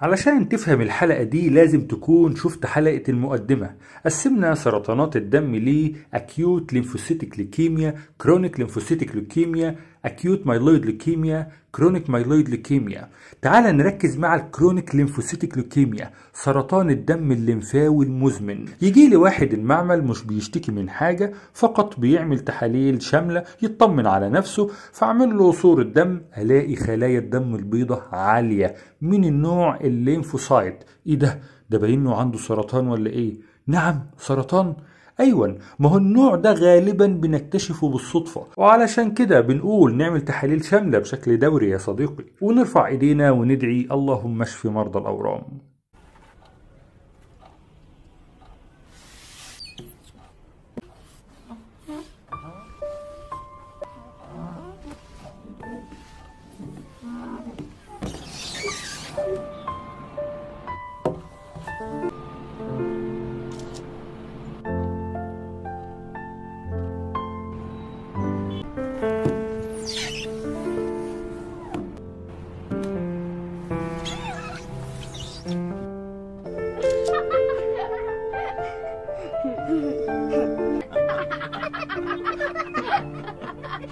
علشان تفهم الحلقة دي لازم تكون شفت حلقة المقدمة قسمنا سرطانات الدم لأكيوت Lymphocytic Leukemia كرونيك Lymphocytic Leukemia acute myeloid leukemia chronic myeloid leukemia تعال نركز مع الكرونيك ليمفوسيتيك لوكيميا سرطان الدم الليمفاوي المزمن يجي لي واحد المعمل مش بيشتكي من حاجة فقط بيعمل تحاليل شاملة يطمن على نفسه فاعمل له صورة دم الاقي خلايا الدم البيضاء عالية من النوع الليمفوسايت ايه ده ده باين انه عنده سرطان ولا ايه نعم سرطان أيوة ما هو النوع ده غالبا بنكتشفه بالصدفة وعلشان كده بنقول نعمل تحاليل شاملة بشكل دوري يا صديقي ونرفع إيدينا وندعي اللهم اشف مرضى الأورام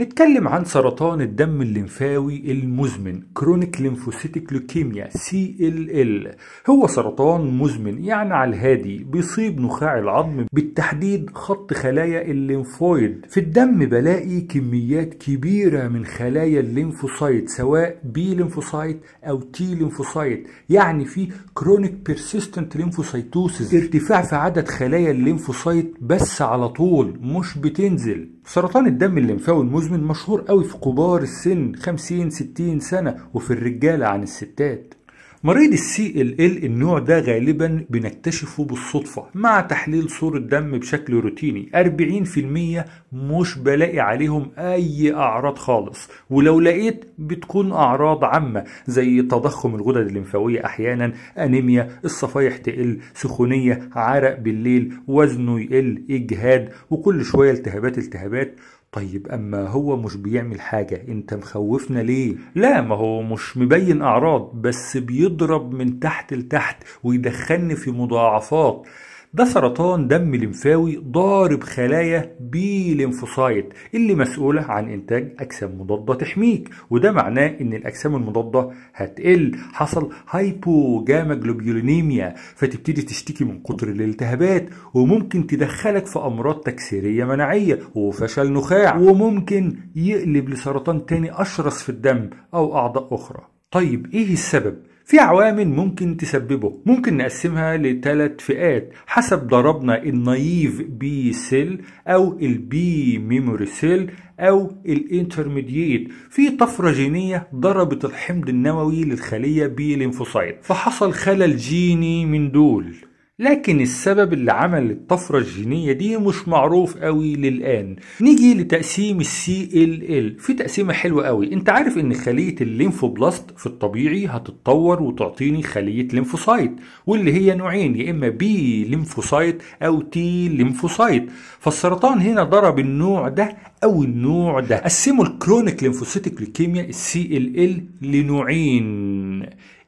نتكلم عن سرطان الدم الليمفاوي المزمن كرونيك ليمفوسيتيك لوكيميا CLL هو سرطان مزمن يعني على الهادي بيصيب نخاع العظم بالتحديد خط خلايا الليمفويد في الدم بلاقي كميات كبيرة من خلايا الليمفوسايت سواء بي ليمفوسايت أو تي ليمفوسايت يعني في كرونيك بيرسيستنت ليمفوسايتوسيس ارتفاع في عدد خلايا الليمفوسايت بس على طول مش بتنزل سرطان الدم الليمفاوي المزمن الادمن مشهور قوي في كبار السن 50 60 سنه وفي الرجاله عن الستات مريض السي ال ال النوع ده غالبا بنكتشفه بالصدفة مع تحليل صورة دم بشكل روتيني 40% مش بلاقي عليهم أي أعراض خالص ولو لقيت بتكون أعراض عامة زي تضخم الغدد الليمفاوية أحيانا أنيميا الصفايح تقل سخونية عرق بالليل وزنه يقل إجهاد وكل شوية التهابات التهابات طيب اما هو مش بيعمل حاجه انت مخوفنا ليه لا ما هو مش مبين اعراض بس بيضرب من تحت لتحت ويدخلني في مضاعفات ده سرطان دم لمفاوي ضارب خلايا بي لمفوسايت اللي مسؤولة عن إنتاج أجسام مضادة تحميك وده معناه إن الأجسام المضادة هتقل حصل جاما جلوبيولينيميا فتبتدي تشتكي من كتر الالتهابات وممكن تدخلك في أمراض تكسيرية مناعية وفشل نخاع وممكن يقلب لسرطان تاني أشرس في الدم أو أعضاء أخرى طيب إيه السبب؟ في عوامل ممكن تسببه ممكن نقسمها لثلاث فئات حسب ضربنا النايف بي سيل او البي ميموري سيل او الانترميديت في طفرة جينية ضربت الحمض النووي للخلية لينفوسايت فحصل خلل جيني من دول لكن السبب اللي عمل الطفرة الجينية دي مش معروف قوي للآن نيجي لتقسيم ال CLL في تقسيمة حلوة قوي انت عارف ان خلية الليمفوبلاست في الطبيعي هتتطور وتعطيني خلية ليمفوسايت واللي هي نوعين يا اما بي ليمفوسايت او تي ليمفوسايت فالسرطان هنا ضرب النوع ده او النوع ده قسموا الكرونيك ليمفوسيتيك ليكيميا ال CLL لنوعين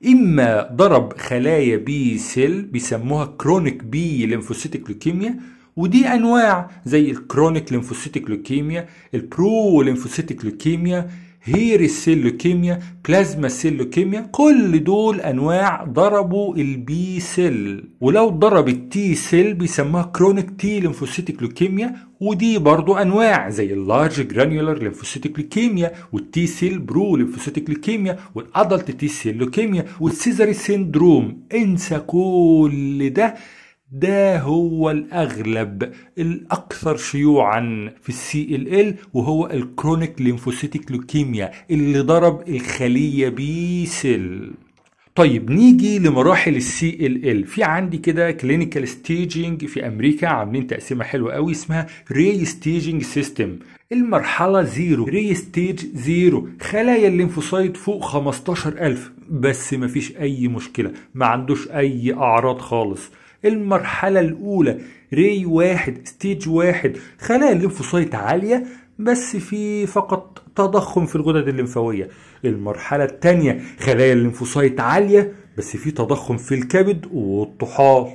اما ضرب خلايا بي سيل بيسموها كرونيك بي ليمفوسيتك لوكيميا ودي انواع زي الكرونيك ليمفوسيتك لوكيميا البرو ليمفوسيتك لوكيميا هير السيلوكيميا بلازما السيلوكيميا كل دول انواع ضربوا البي سيل ولو ضرب التي سيل بيسموها كرونيك تي ليمفوسيتيك لوكيميا ودي برضو انواع زي اللارج جرانيولر ليمفوسيتيك لوكيميا والتي سيل برو ليمفوسيتيك لوكيميا والادلت تي سيل لوكيميا والسيزاري سيندروم انسى كل ده ده هو الأغلب الأكثر شيوعا في السي ال ال وهو الكرونيك ليمفوسيتيك لوكيميا اللي ضرب الخلية بي سيل طيب نيجي لمراحل السي ال ال في عندي كده كلينيكال ستيجنج في امريكا عاملين تقسيمه حلوه قوي اسمها ري ستيجنج سيستم المرحله زيرو ري ستيج زيرو خلايا الليمفوسايت فوق 15000 بس مفيش اي مشكله ما عندوش اي اعراض خالص المرحلة الأولى ري واحد ستيج واحد خلايا الليمفوسايت عالية بس في فقط تضخم في الغدد الليمفاوية المرحلة الثانية خلايا الليمفوسايت عالية بس في تضخم في الكبد والطحال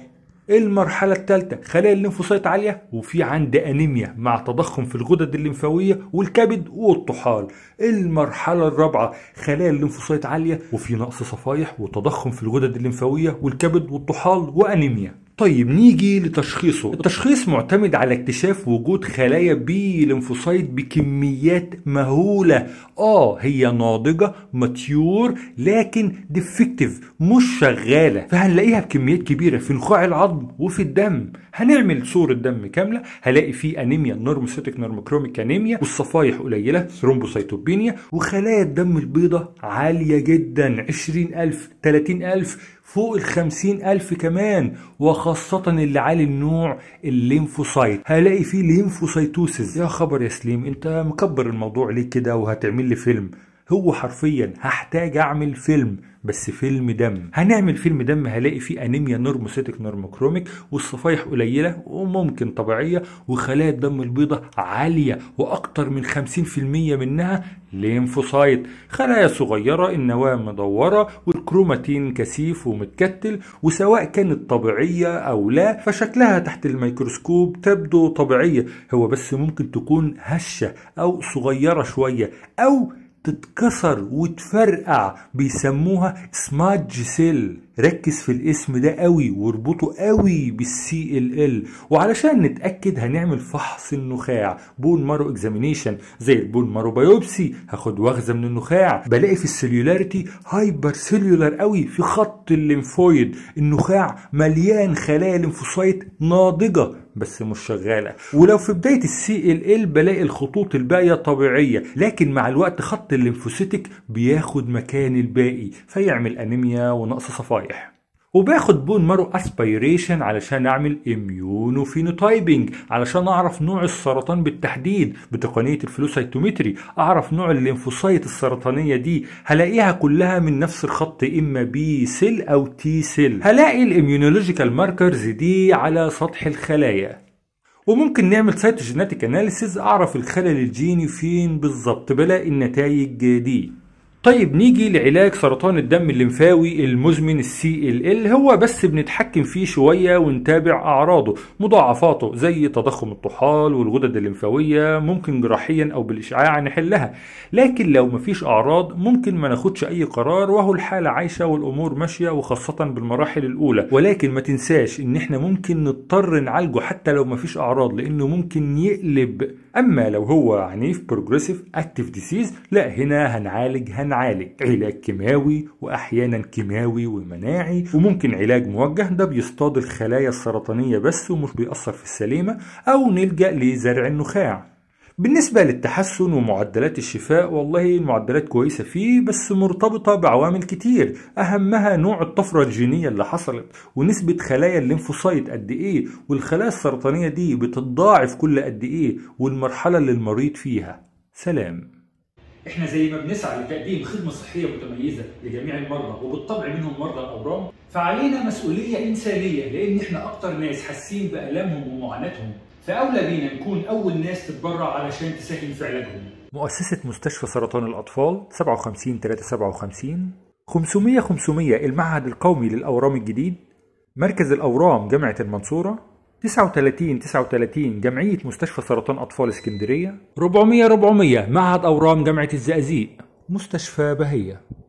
إيه المرحلة الثالثة خلايا الليمفوسايت عالية وفي عندي أنيميا مع تضخم في الغدد الليمفاوية والكبد والطحال إيه المرحلة الرابعة خلايا الليمفوسايت عالية وفي نقص صفائح وتضخم في الغدد الليمفاوية والكبد والطحال وأنيميا طيب نيجي لتشخيصه التشخيص معتمد على اكتشاف وجود خلايا بي ليمفوسايت بكميات مهولة اه هي ناضجة ماتيور لكن ديفكتيف مش شغالة فهنلاقيها بكميات كبيرة في نخاع العظم وفي الدم هنعمل صورة دم كاملة هلاقي فيه انيميا نورموسيتك نورموكروميك انيميا والصفائح قليلة ثرومبوسيتوبينيا وخلايا الدم البيضاء عالية جدا 20000 30000 فوق الخمسين ألف كمان وخاصة اللي عالي النوع الليمفوسايت هلاقي فيه ليمفوسايتوسيس يا خبر يا سليم انت مكبر الموضوع ليه كده وهتعمل لي فيلم هو حرفيا هحتاج اعمل فيلم بس فيلم دم هنعمل فيلم دم هلاقي فيه انيميا نورموسيتك نورموكروميك والصفائح قليله وممكن طبيعيه وخلايا الدم البيضاء عاليه واكتر من 50% منها ليمفوسايت خلايا صغيره النواه مدوره والكروماتين كثيف ومتكتل وسواء كانت طبيعيه او لا فشكلها تحت الميكروسكوب تبدو طبيعيه هو بس ممكن تكون هشه او صغيره شويه او تتكسر وتفرقع بيسموها سماج سيل ركز في الاسم ده قوي واربطه قوي بالسي ال ال وعلشان نتاكد هنعمل فحص النخاع بون مارو اكزامينيشن زي البون مارو بايوبسي هاخد وغزه من النخاع بلاقي في السليولاريتي هايبر سيلولار قوي في خط الليمفويد النخاع مليان خلايا ليمفوسايت ناضجه بس مش شغاله ولو في بدايه السي ال ال بلاقي الخطوط الباقيه طبيعيه لكن مع الوقت خط الليمفوسيتك بياخد مكان الباقي فيعمل انيميا ونقص صفائح الشرايح وباخد بون مارو اسبيريشن علشان اعمل اميونوفينوتايبنج علشان اعرف نوع السرطان بالتحديد بتقنيه الفلوسايتومتري اعرف نوع الليمفوسايت السرطانيه دي هلاقيها كلها من نفس الخط اما بي سيل او تي سيل هلاقي الاميونولوجيكال ماركرز دي على سطح الخلايا وممكن نعمل سايتوجيناتيك اناليسيز اعرف الخلل الجيني فين بالظبط بلاقي النتائج دي طيب نيجي لعلاج سرطان الدم الليمفاوي المزمن السي ال ال هو بس بنتحكم فيه شويه ونتابع اعراضه مضاعفاته زي تضخم الطحال والغدد الليمفاويه ممكن جراحيا او بالاشعاع نحلها لكن لو مفيش اعراض ممكن ما ناخدش اي قرار وهو الحاله عايشه والامور ماشيه وخاصه بالمراحل الاولى ولكن ما تنساش ان احنا ممكن نضطر نعالجه حتى لو مفيش اعراض لانه ممكن يقلب اما لو هو عنيف بروجريسيف اكتيف ديسيز لا هنا هنعالج هنعالج بنعالج علاج كيماوي واحيانا كيماوي ومناعي وممكن علاج موجه ده بيصطاد الخلايا السرطانيه بس ومش بيأثر في السليمه او نلجأ لزرع النخاع بالنسبة للتحسن ومعدلات الشفاء والله المعدلات كويسة فيه بس مرتبطة بعوامل كتير أهمها نوع الطفرة الجينية اللي حصلت ونسبة خلايا الليمفوسايت قد إيه والخلايا السرطانية دي بتتضاعف كل قد إيه والمرحلة اللي المريض فيها سلام احنا زي ما بنسعى لتقديم خدمه صحيه متميزه لجميع المرضى وبالطبع منهم مرضى الاورام فعلينا مسؤوليه انسانيه لان احنا اكتر ناس حاسين بالامهم ومعاناتهم فاولى بينا نكون اول ناس تتبرع علشان تساهم في علاجهم مؤسسة مستشفى سرطان الأطفال 57 357 500 500 المعهد القومي للأورام الجديد مركز الأورام جامعة المنصورة 39 39 جمعية مستشفى سرطان أطفال اسكندرية 400 400 معهد أورام جامعة الزقازيق مستشفى بهية